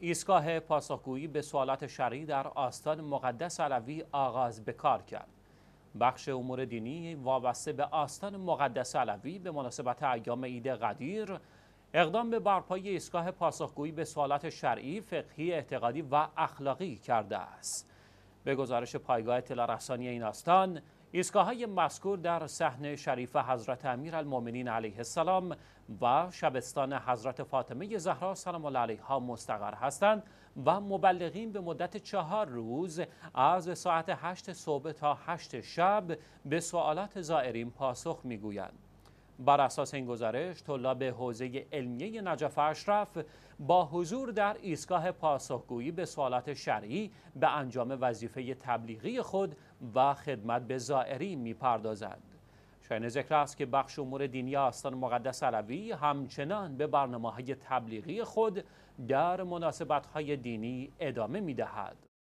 ایستگاه پاسخگویی به سوالات شرعی در آستان مقدس علوی آغاز به کار کرد. بخش امور دینی وابسته به آستان مقدس علوی به مناسبت ایام عید قدیر اقدام به برپایی ایستگاه پاسخگویی به سوالات شرعی، فقهی، اعتقادی و اخلاقی کرده است. به گزارش پایگاه اطلاع رسانی این آستان ایستگاه های مذکور در صحن شریف حضرت امیر المومنین علیه السلام و شبستان حضرت فاطمه زهرا سلام الله علیها مستقر هستند و مبلغین به مدت چهار روز از ساعت هشت صبح تا هشت شب به سوالات زائرین پاسخ میگویند. بر اساس این گزارش طلاب حوزه علمیه نجف اشرف با حضور در ایستگاه پاسخگویی به سوالات شرعی به انجام وظیفه تبلیغی خود و خدمت به زائری میپردازد. شاین ذکر است که بخش امور دینی آستان مقدس علوی همچنان به برنامه های تبلیغی خود در مناسبت های دینی ادامه می دهد.